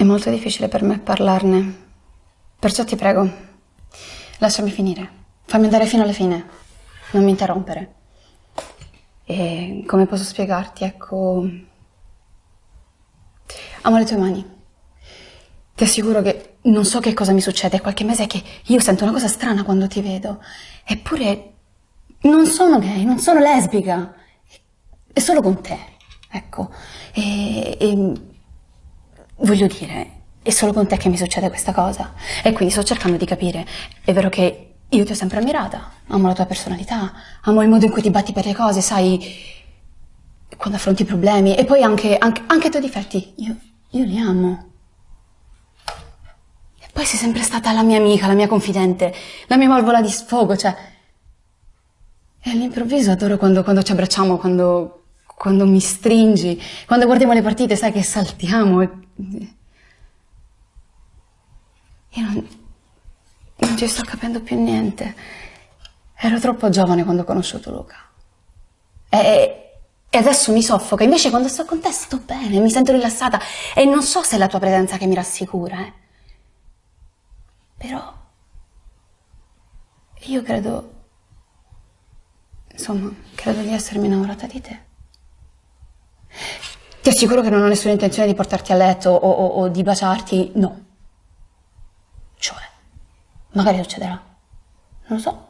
È molto difficile per me parlarne, perciò ti prego, lasciami finire. Fammi andare fino alla fine, non mi interrompere. E come posso spiegarti, ecco... Amo le tue mani. Ti assicuro che non so che cosa mi succede, è qualche mese che io sento una cosa strana quando ti vedo. Eppure non sono gay, non sono lesbica. È solo con te, ecco. E, e Voglio dire, è solo con te che mi succede questa cosa. E quindi sto cercando di capire. È vero che io ti ho sempre ammirata. Amo la tua personalità. Amo il modo in cui ti batti per le cose, sai. Quando affronti problemi. E poi anche, anche, anche i tuoi difetti. Io, io li amo. E poi sei sempre stata la mia amica, la mia confidente, la mia valvola di sfogo, cioè. E all'improvviso adoro quando, quando ci abbracciamo, quando, quando mi stringi, quando guardiamo le partite, sai che saltiamo. E, io non, non ci sto capendo più niente. Ero troppo giovane quando ho conosciuto Luca. E, e adesso mi soffoca, invece quando sto con te sto bene, mi sento rilassata e non so se è la tua presenza che mi rassicura, eh. Però io credo, insomma, credo di essermi innamorata di te. Ti assicuro che non ho nessuna intenzione di portarti a letto o, o, o di baciarti, no. Cioè, magari succederà. Non lo so.